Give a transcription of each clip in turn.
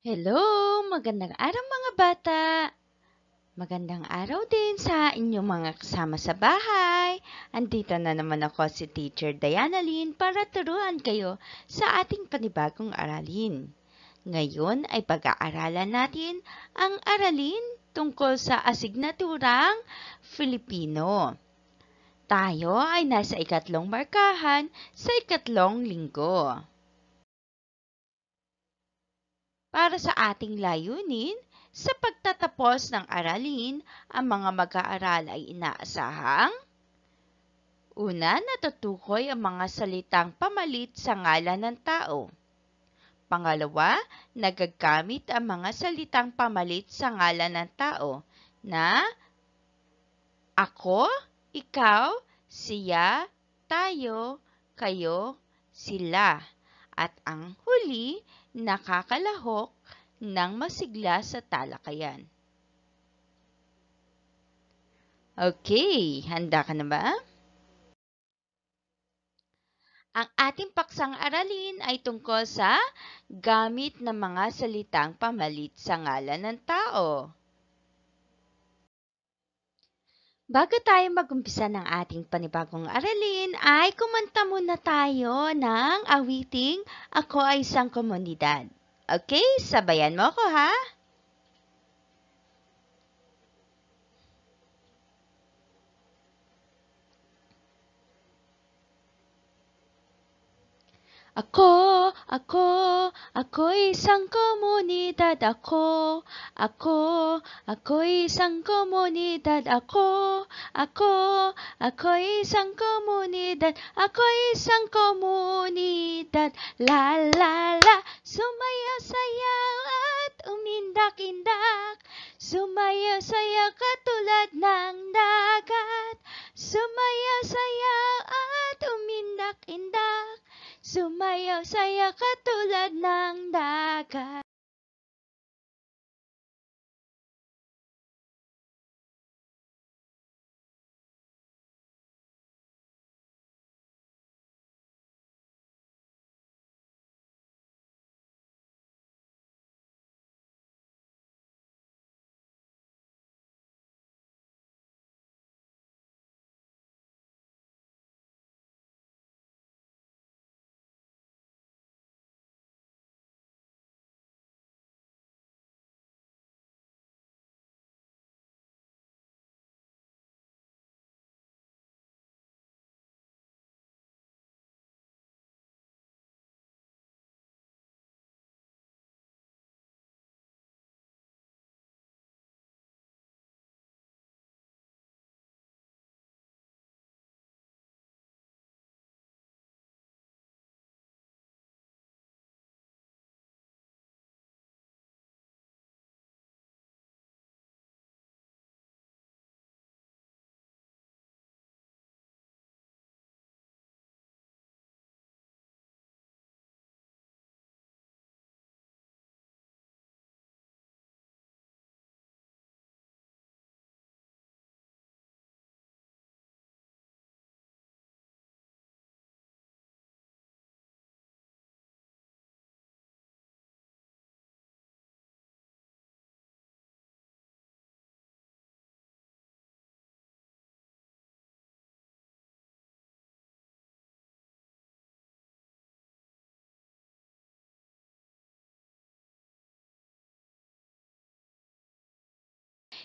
Hello! Magandang araw mga bata! Magandang araw din sa inyong mga kasama sa bahay! Andito na naman ako si Teacher Diana Lynn para turuan kayo sa ating panibagong aralin. Ngayon ay pag-aaralan natin ang aralin tungkol sa asignaturang Filipino. Tayo ay nasa ikatlong markahan sa ikatlong linggo para sa ating layunin sa pagtatapos ng aralin, ang mga mag-aaral ay inaasahang Una, natutukoy ang mga salitang pamalit sa ngalan ng tao. Pangalawa, nagagamit ang mga salitang pamalit sa ngalan ng tao na ako, ikaw, siya, tayo, kayo, sila. At ang huli, nakakalahok ng masigla sa talakayan. Okay, handa ka na ba? Ang ating paksang aralin ay tungkol sa gamit ng mga salitang pamalit sa ngalan ng tao. Bago tayo magumpisa ng ating panibagong aralin, ay kumanta muna tayo ng awiting Ako ay isang komunidad. Okay, sabayan mo ako ha? Ako, ako, ako isang komunidad ako. Ako, ako isang komunidad ako. Ako, ako isang komunidad. Ako isang komunidad. La la la, sumaya sayaw at umindak-indak. Sumaya sayaw katulad ng dagat. Sumaya sayaw at umindak-indak. Sumayaw saya katulad ng dagat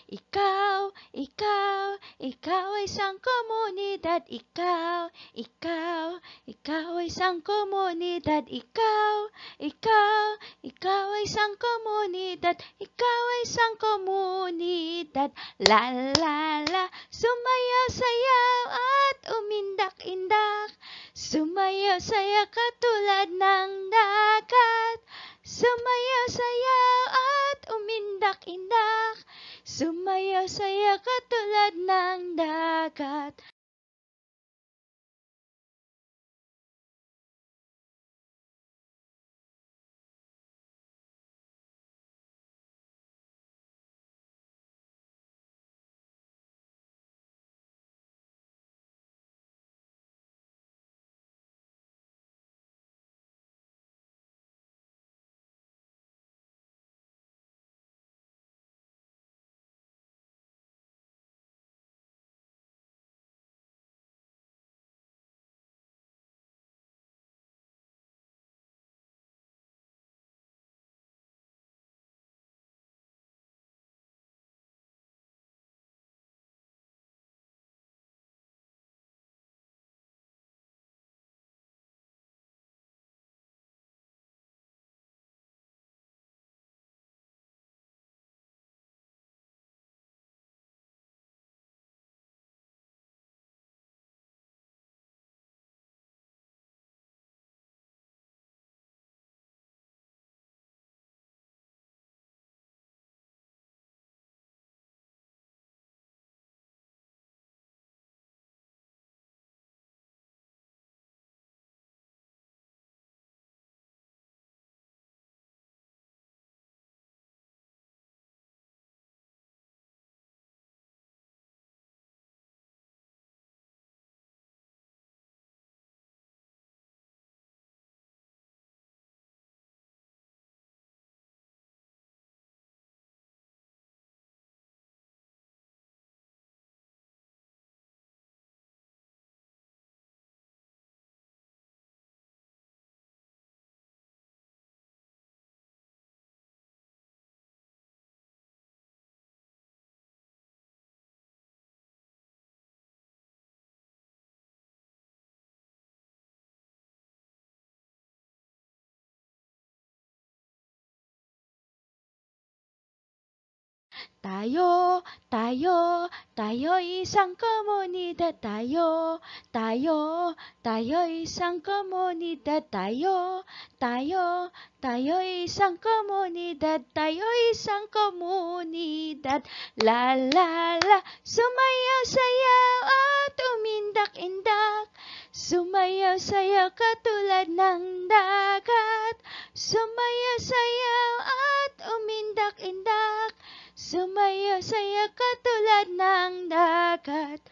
Ikaw, ikaw, ikaw ay isang komunidad. Ikaw, ikaw, ikaw ay isang komunidad. Ikaw, ikaw, ikaw ay isang komunidad. Ikaw ay isang komunidad. La la la, sumayaw, sayaw at umindak-indak. Sumayaw, saya katulad ng dagat. Sumayaw, sayaw at umindak-indak. Sumaya saya katulad ng dagat Tayo, tayo, tayo isang komunidad tayo, tayo, tayo isang komunidad tayo, tayo, tayo isang komunidad, tayo isang komunidad. La la la, sumayaw sayaw at umindak-indak, sumayaw sayaw katulad ng dagat, sumayaw sayaw at umindak-indak. Sumaya saya katulad ng dagat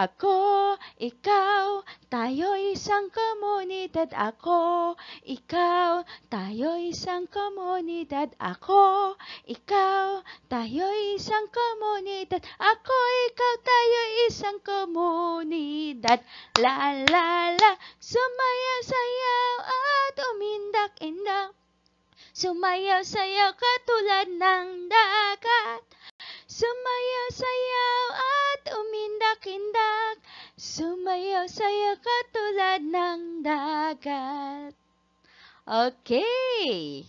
Ako, ikaw, tayo isang komunidad. Ako, ikaw, tayo isang komunidad. Ako, ikaw, tayo isang komunidad. Ako, ikaw, tayo isang komunidad. La la la, sumayaw, sayaw at umindak-indak. Sumayaw, sayaw katulad ng dagat. Sumayaw, sayaw at umindak-indak. Sumayaw, sayo katulad ng dagat. Okay.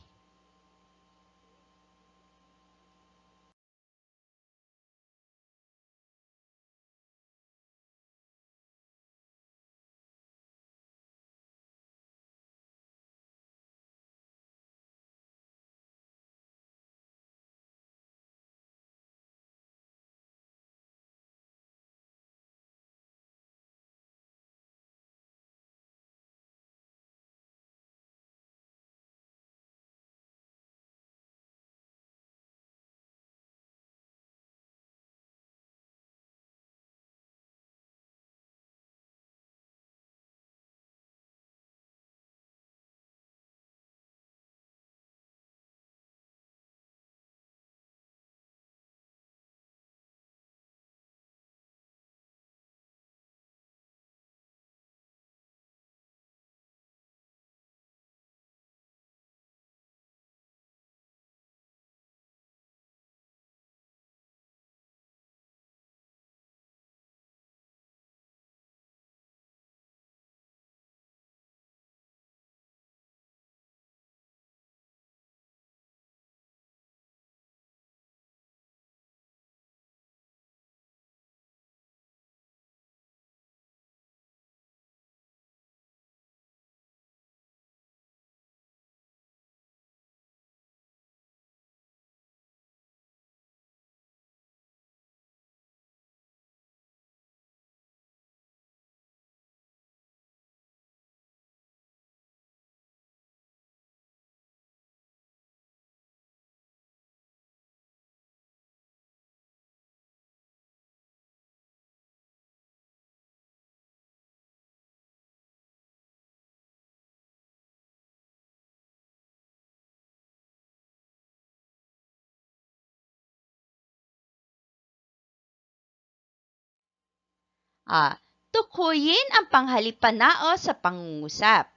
Ah, tukuyin ang panghalipanaos sa pangungusap.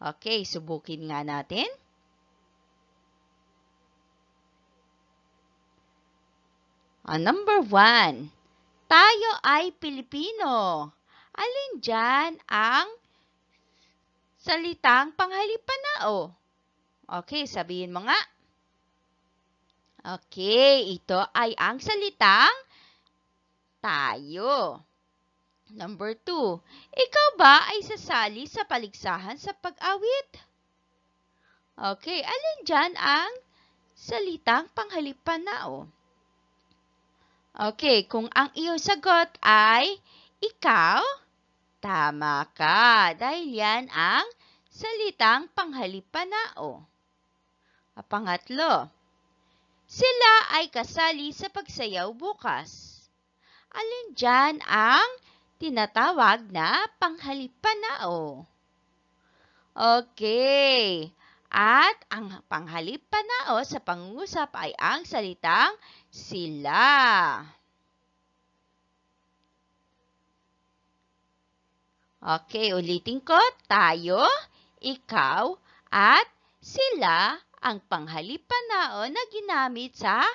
Okay, subukin nga natin. Uh, number one, tayo ay Pilipino. Alin dyan ang salitang panghalipanaos? Okay, sabihin mo nga. Okay, ito ay ang salitang tayo. Number 2, ikaw ba ay sasali sa paligsahan sa pag-awit? Okay, alin dyan ang salitang panghalip panao? Okay, kung ang iyong sagot ay ikaw, tama ka dahil yan ang salitang panghalip panao. Ah, pangatlo, sila ay kasali sa pagsayaw bukas. Alin dyan ang tinatawag na panghalip-panao. Okay. At ang panghalip-panao sa pangungusap ay ang salitang sila. Okay, ulitin ko. Tayo, ikaw, at sila ang panghalip-panao na ginamit sa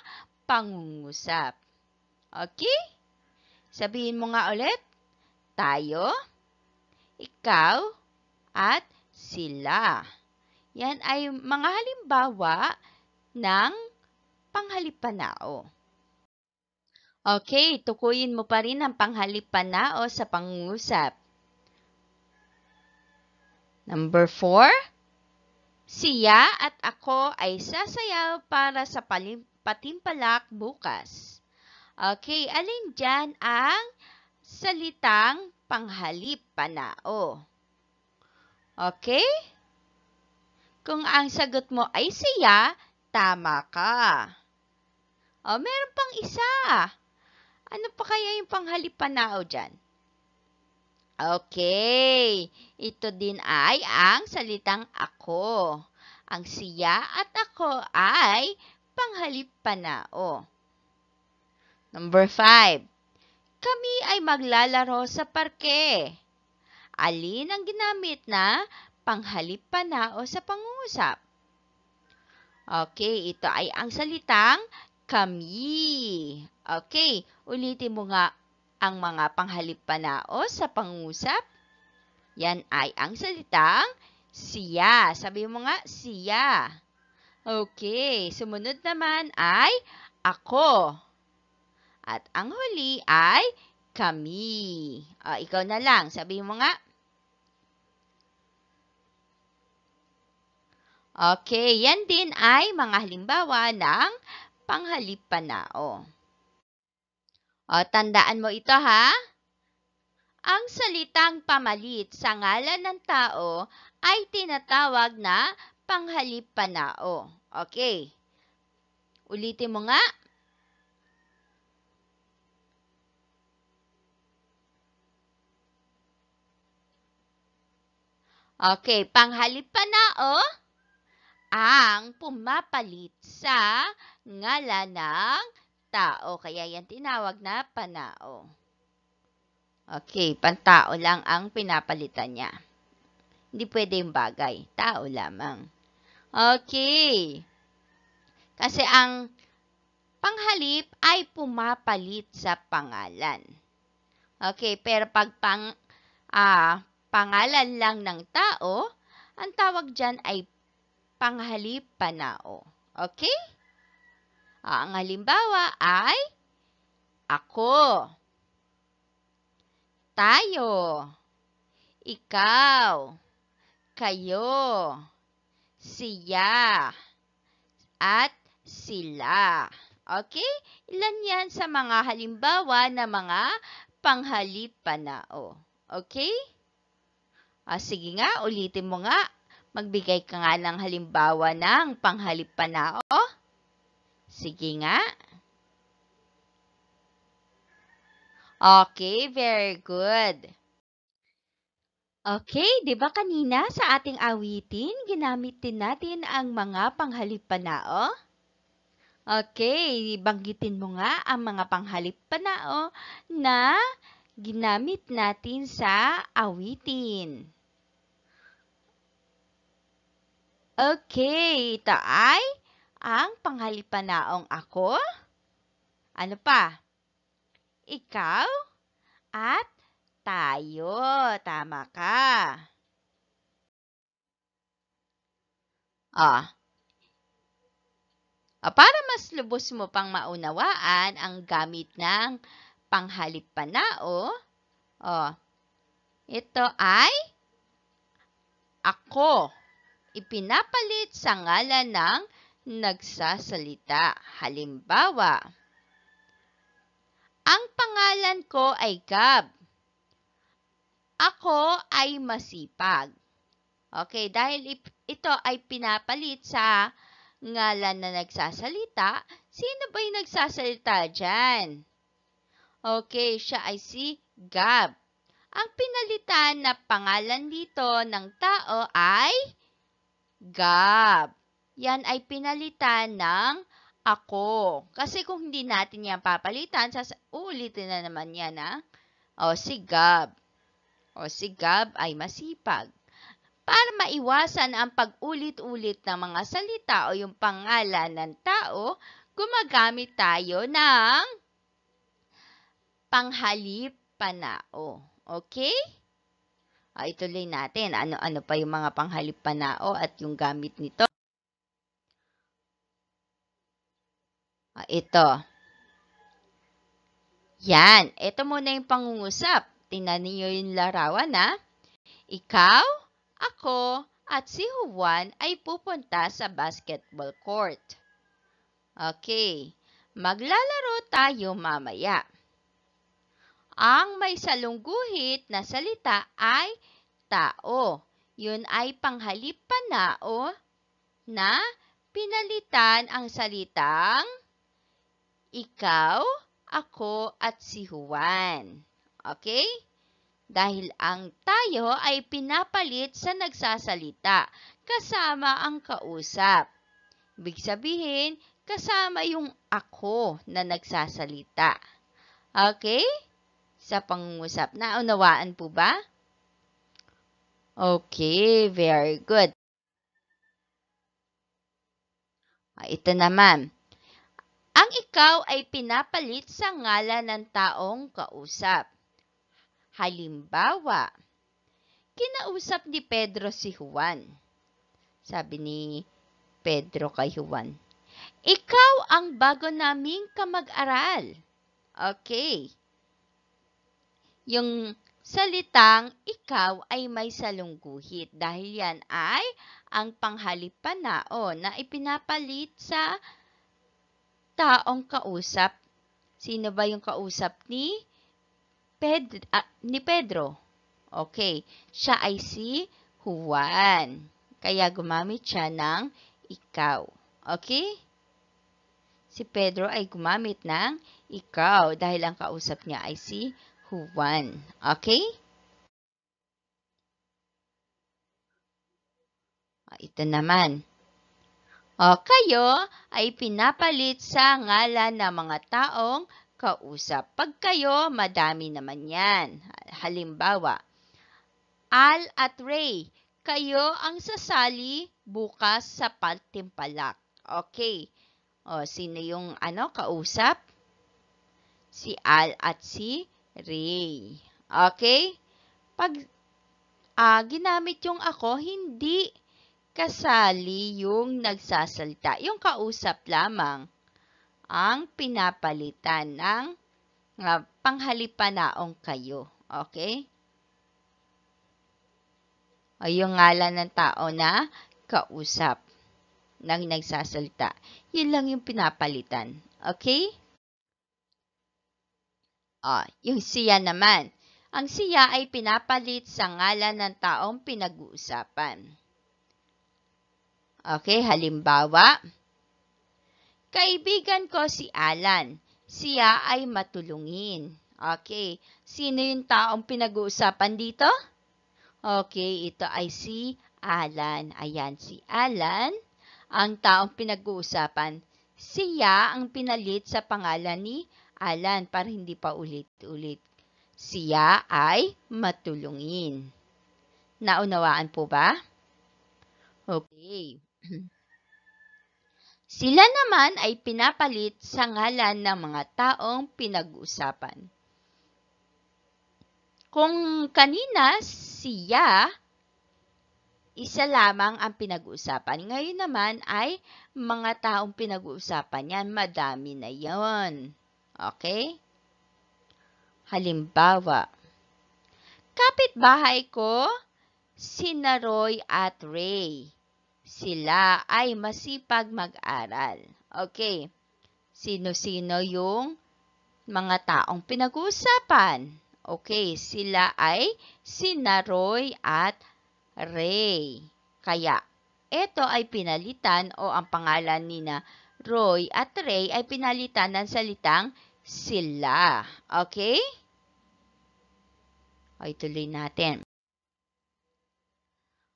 pangungusap. Okay? Sabihin mo nga ulit tayo, ikaw, at sila. Yan ay mga halimbawa ng panghalipanao. Okay, tukuyin mo pa rin ang panghalipanao sa pangungusap. Number 4, siya at ako ay sasayaw para sa patimpalak bukas. Okay, alin dyan ang salitang panghalip panao. Okay? Kung ang sagot mo ay siya, tama ka. O, oh, meron pang isa. Ano pa kaya yung panghalip panao dyan? Okay, ito din ay ang salitang ako. Ang siya at ako ay panghalip panao. Number five, kami ay maglalaro sa parke. Alin ang ginamit na panghalip panao sa pangungusap? Okay, ito ay ang salitang kami. Okay, ulitin mo nga ang mga panghalip panao sa pangusap. Yan ay ang salitang siya. Sabi mo nga, siya. Okay, sumunod naman ay ako. At ang huli ay kami. O, ikaw na lang. Sabi mo nga. Okay, yan din ay mga halimbawa ng panghalip panao. O, tandaan mo ito ha. Ang salitang pamalit sa ngalan ng tao ay tinatawag na panghalip panao. Okay. Ulitin mo nga. Okay, panghalip pa na, oh. Ang pumapalit sa ngalan ng tao. Kaya yan tinawag na panao. Okay, pantao lang ang pinapalitan niya. Hindi pwede yung bagay. Tao lamang. Okay. Kasi ang panghalip ay pumapalit sa pangalan. Okay, pero pag pang, ah, pangalan lang ng tao, ang tawag dyan ay panghalip panao. Okay? Ah, ang halimbawa ay ako, tayo, ikaw, kayo, siya, at sila. Okay? Ilan yan sa mga halimbawa na mga panghalip panao. Okay? Ah, sige nga, ulitin mo nga. Magbigay ka nga ng halimbawa ng panghalip panao. Sige nga. Okay, very good. Okay, di ba kanina sa ating awitin, ginamit din natin ang mga panghalip panao? Okay, banggitin mo nga ang mga panghalip panao na ginamit natin sa awitin. Okay, ito ay ang panghalipanaong ako, ano pa, ikaw, at tayo. Tama ka. Ah. O, ah, para mas lubos mo pang maunawaan ang gamit ng panghalip panao. Oh, ito ay ako. Ipinapalit sa ngalan ng nagsasalita. Halimbawa, ang pangalan ko ay Gab. Ako ay masipag. Okay, dahil ito ay pinapalit sa ngalan na nagsasalita, sino ba yung nagsasalita dyan? Okay, siya ay si Gab. Ang pinalitan na pangalan dito ng tao ay Gab. Yan ay pinalitan ng ako. Kasi kung hindi natin yan papalitan, sas na naman yan ha. Ah. O si Gab. O si Gab ay masipag. Para maiwasan ang pag-ulit-ulit ng mga salita o yung pangalan ng tao, gumagamit tayo ng panghalip panao. Okay? Ah, ituloy natin. Ano-ano pa yung mga panghalip panao at yung gamit nito. Ah, ito. Yan. Ito muna yung pangungusap. Tingnan niyo yung larawan, ha? Ikaw, ako, at si Juan ay pupunta sa basketball court. Okay. Maglalaro tayo mamaya ang may salungguhit na salita ay tao. Yun ay panghalip panao na pinalitan ang salitang ikaw, ako, at si Juan. Okay? Dahil ang tayo ay pinapalit sa nagsasalita kasama ang kausap. Ibig sabihin, kasama yung ako na nagsasalita. Okay? sa pangungusap. Naunawaan po ba? Okay, very good. Ah, ito naman. Ang ikaw ay pinapalit sa ngalan ng taong kausap. Halimbawa, kinausap ni Pedro si Juan. Sabi ni Pedro kay Juan, Ikaw ang bago naming kamag-aral. Okay yung salitang ikaw ay may salungguhit dahil yan ay ang panghalip panghalipanaon na ipinapalit sa taong kausap. Sino ba yung kausap ni Pedro, uh, ah, ni Pedro? Okay, siya ay si Juan. Kaya gumamit siya ng ikaw. Okay? Si Pedro ay gumamit ng ikaw dahil ang kausap niya ay si Juan. Juan. Okay? Ah, ito naman. O kayo ay pinapalit sa ngalan ng mga taong kausap. Pag kayo, madami naman yan. Halimbawa, Al at Ray, kayo ang sasali bukas sa patimpalak. Okay. O, sino yung ano, kausap? Si Al at si Ray. Okay? Pag uh, ginamit yung ako, hindi kasali yung nagsasalita. Yung kausap lamang ang pinapalitan ng uh, ah, panghalipanaong kayo. Okay? O yung ngalan ng tao na kausap ng nagsasalita. Yun lang yung pinapalitan. Okay? Ah, yung siya naman. Ang siya ay pinapalit sa ngalan ng taong pinag-uusapan. Okay, halimbawa, Kaibigan ko si Alan. Siya ay matulungin. Okay, sino yung taong pinag-uusapan dito? Okay, ito ay si Alan. Ayan, si Alan ang taong pinag-uusapan. Siya ang pinalit sa pangalan ni alan para hindi pa ulit-ulit. Siya ay matulungin. Naunawaan po ba? Okay. Sila naman ay pinapalit sa ngalan ng mga taong pinag-usapan. Kung kanina siya, isa lamang ang pinag-uusapan. Ngayon naman ay mga taong pinag-uusapan yan, madami na yon. Okay? Halimbawa, kapitbahay ko, si Naroy at Ray. Sila ay masipag mag-aral. Okay, sino-sino yung mga taong pinag usapan Okay, sila ay si Naroy at Ray. Kaya, ito ay pinalitan o ang pangalan ni na Roy at Ray ay pinalitan ng salitang sila. Okay? O, ituloy natin.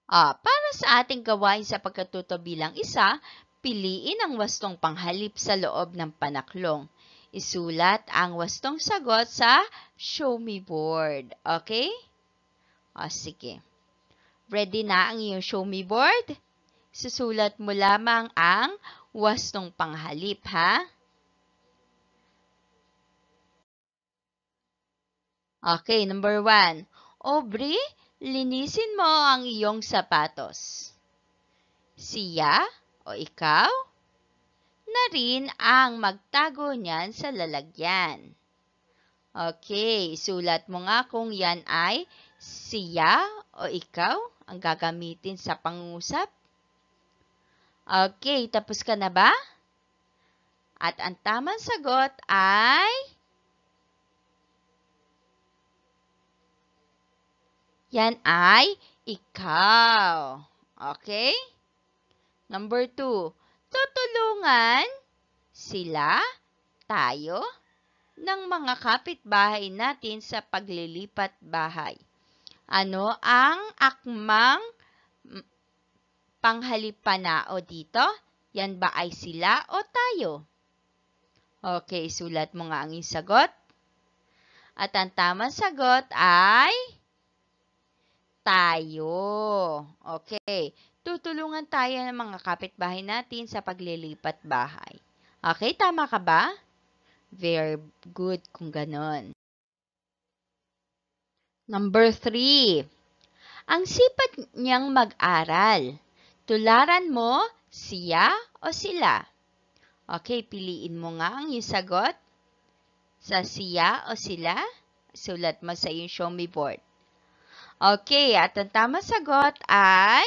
Ah, para sa ating gawain sa pagkatuto bilang isa, piliin ang wastong panghalip sa loob ng panaklong. Isulat ang wastong sagot sa show me board. Okay? O, ah, sige. Ready na ang iyong show me board? Susulat mo lamang ang wastong panghalip, ha? Okay, number one. Aubrey, linisin mo ang iyong sapatos. Siya o ikaw na rin ang magtago niyan sa lalagyan. Okay, sulat mo nga kung yan ay siya o ikaw ang gagamitin sa pangusap. Okay, tapos ka na ba? At ang tamang sagot ay Yan ay ikaw. Okay? Number two, tutulungan sila, tayo, ng mga kapitbahay natin sa paglilipat bahay. Ano ang akmang panghalipana o dito? Yan ba ay sila o tayo? Okay, sulat mo nga ang isagot. At ang tamang sagot ay tayo. Okay. Tutulungan tayo ng mga kapitbahay natin sa paglilipat bahay. Okay, tama ka ba? Very good kung ganon. Number 3. Ang sipat niyang mag-aral. Tularan mo siya o sila. Okay, piliin mo nga ang iyong sagot sa siya o sila. Sulat mo sa iyong show me board. Okay, at ang tamang sagot ay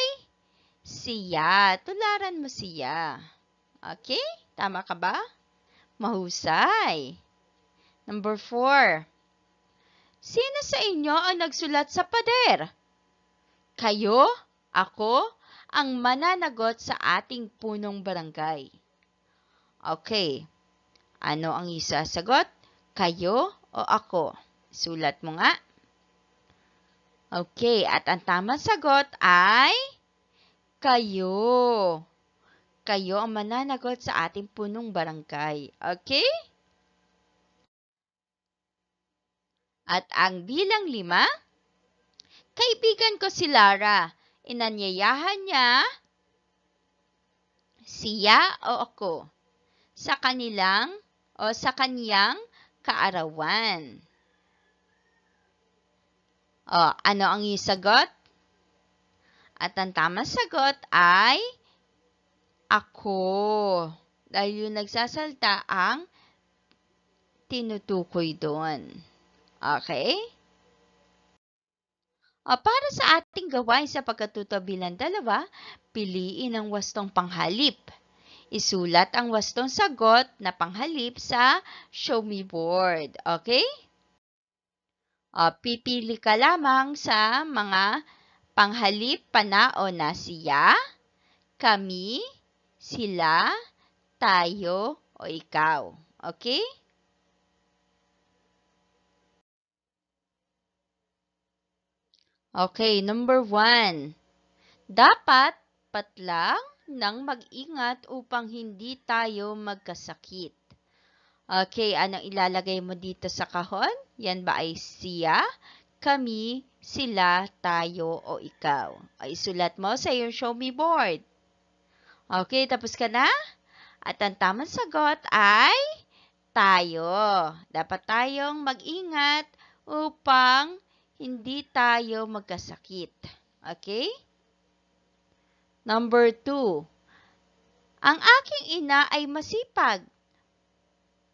siya. Tularan mo siya. Okay? Tama ka ba? Mahusay. Number four. Sino sa inyo ang nagsulat sa pader? Kayo, ako, ang mananagot sa ating punong barangay. Okay. Ano ang isasagot? Kayo o ako? Sulat mo nga. Okay, at ang tamang sagot ay kayo. Kayo ang mananagot sa ating punong barangay. Okay? At ang bilang lima, kaibigan ko si Lara. Inanyayahan niya siya o ako sa kanilang o sa kaniyang kaarawan. O, ah, ano ang iyong sagot? At ang tamang sagot ay ako. Dahil yung nagsasalta ang tinutukoy doon. Okay? O, para sa ating gawain sa pagkatuto bilang dalawa, piliin ang wastong panghalip. Isulat ang wastong sagot na panghalip sa show me board. Okay? Uh, pipili ka lamang sa mga panghalip panaon na siya, kami, sila, tayo, o ikaw. Okay? Okay, number one. Dapat patlang ng mag-ingat upang hindi tayo magkasakit. Okay, anong ilalagay mo dito sa kahon? Yan ba ay siya, kami, sila, tayo, o ikaw? Ay, sulat mo sa iyong show me board. Okay, tapos ka na? At ang tamang sagot ay tayo. Dapat tayong mag-ingat upang hindi tayo magkasakit. Okay? Number two, ang aking ina ay masipag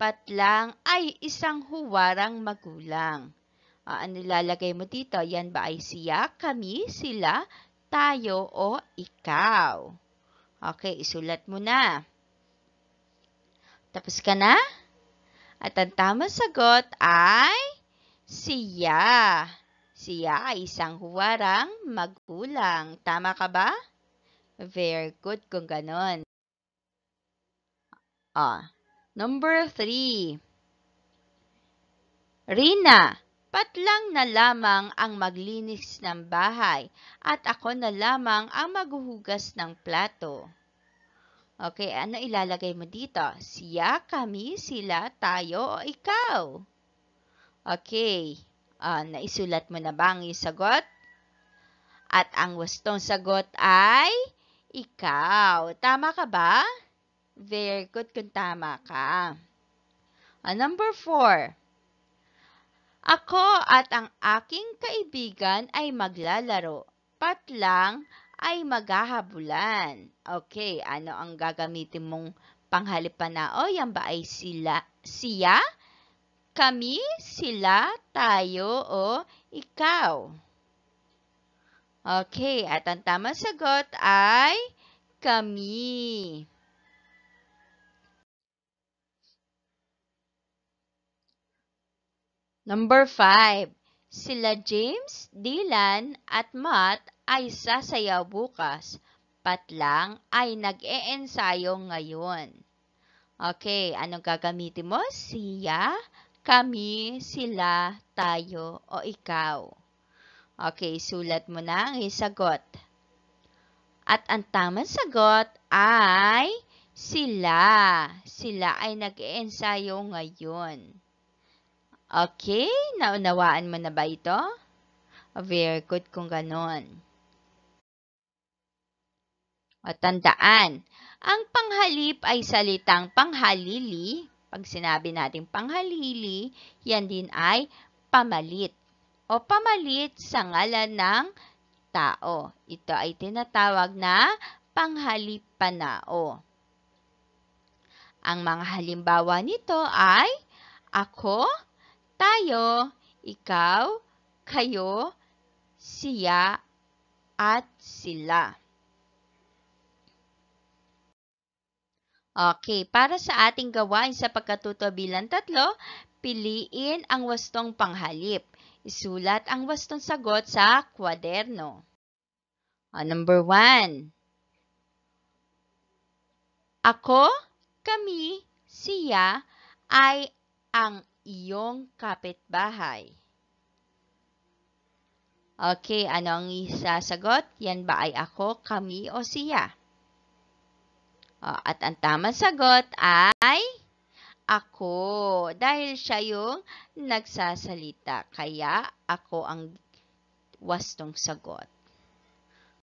dapat lang ay isang huwarang magulang. Uh, ano nilalagay mo dito? Yan ba ay siya, kami, sila, tayo, o ikaw? Okay, isulat mo na. Tapos ka na? At ang tamang sagot ay siya. Siya ay isang huwarang magulang. Tama ka ba? Very good kung ganon. Ah, Number 3. Rina, patlang na lamang ang maglinis ng bahay at ako na lamang ang maghuhugas ng plato. Okay, ano ilalagay mo dito? Siya, kami, sila, tayo, o ikaw? Okay, uh, naisulat mo na ba ang sagot? At ang wastong sagot ay ikaw. Tama ka ba? There, kutkun tama ka. Uh, number four. Ako at ang aking kaibigan ay maglalaro. Patlang ay maghahabulan. Okay, ano ang gagamitin mong panghalipan na? O, yan ba ay sila, siya, kami, sila, tayo, o ikaw? Okay, at ang tamang sagot ay kami. Number 5. Sila James, Dylan at Matt ay sasayaw bukas. Patlang ay nag-eensayo ngayon. Okay, anong gagamitin mo? Siya, kami, sila, tayo, o ikaw. Okay, sulat mo na ang isagot. At ang tamang sagot ay sila. Sila ay nag-eensayo ngayon. Okay, naunawaan mo na ba ito? Very good kung ganon. O tandaan, ang panghalip ay salitang panghalili. Pag sinabi natin panghalili, yan din ay pamalit o pamalit sa ngalan ng tao. Ito ay tinatawag na panghalip panao. Ang mga halimbawa nito ay ako, tayo, ikaw, kayo, siya, at sila. Okay, para sa ating gawain sa pagkatuto bilang tatlo, piliin ang wastong panghalip. Isulat ang wastong sagot sa kwaderno. O, ah, number one. Ako, kami, siya, ay, ang iyong kapitbahay? Okay, ano ang isasagot? Yan ba ay ako, kami, o siya? at ang tamang sagot ay ako. Dahil siya yung nagsasalita. Kaya ako ang wastong sagot.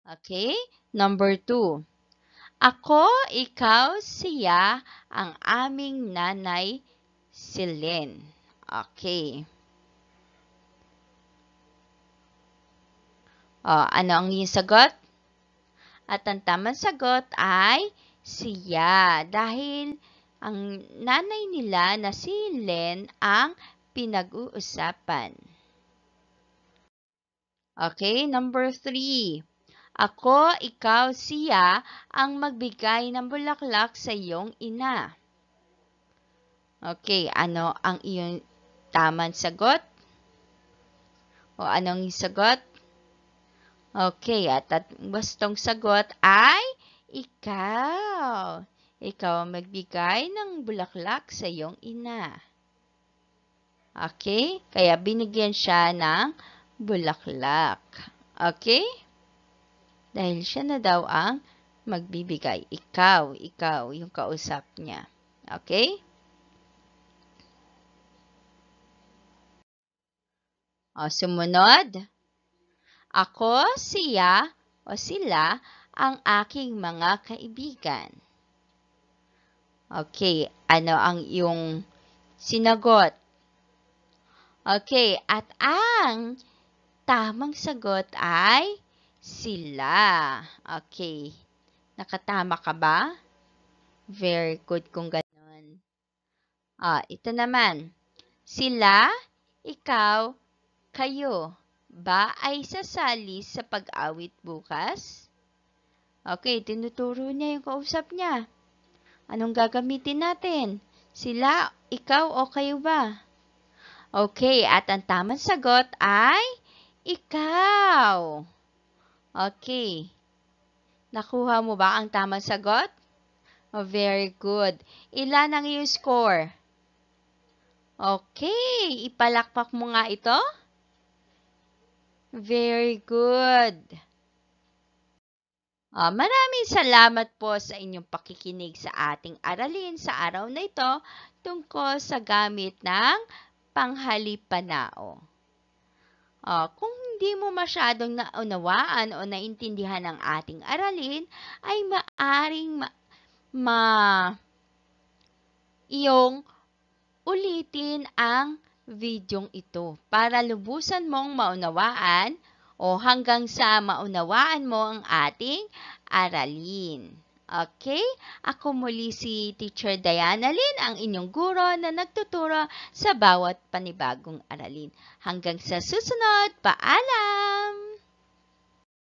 Okay? Number two. Ako, ikaw, siya, ang aming nanay si Okay. O, ano ang iyong sagot? At ang tamang sagot ay siya. Dahil ang nanay nila na si Len ang pinag-uusapan. Okay, number three. Ako, ikaw, siya ang magbigay ng bulaklak sa iyong ina. Okay, ano ang iyong tamang sagot? O anong sagot? Okay, at, at gustong sagot ay ikaw. Ikaw ang magbigay ng bulaklak sa iyong ina. Okay? Kaya binigyan siya ng bulaklak. Okay? Dahil siya na daw ang magbibigay. Ikaw, ikaw, yung kausap niya. Okay? O, sumunod. Ako, siya, o sila, ang aking mga kaibigan. Okay, ano ang iyong sinagot? Okay, at ang tamang sagot ay sila. Okay, nakatama ka ba? Very good kung ganun. Ah, ito naman. Sila, ikaw, kayo ba ay sasali sa pag-awit bukas? Okay, tinuturo niya yung kausap niya. Anong gagamitin natin? Sila, ikaw o kayo ba? Okay, at ang tamang sagot ay ikaw. Okay. Nakuha mo ba ang tamang sagot? Oh, very good. Ilan ang iyong score? Okay, ipalakpak mo nga ito. Very good. Uh, maraming salamat po sa inyong pakikinig sa ating aralin sa araw na ito tungkol sa gamit ng panghalipanao. Oh, ah, kung hindi mo masyadong naunawaan o naintindihan ang ating aralin, ay maaring ma, ma iyong ulitin ang videong ito para lubusan mong maunawaan o hanggang sa maunawaan mo ang ating aralin. Okay? Ako muli si Teacher Diana Lynn, ang inyong guro na nagtuturo sa bawat panibagong aralin. Hanggang sa susunod, paalam!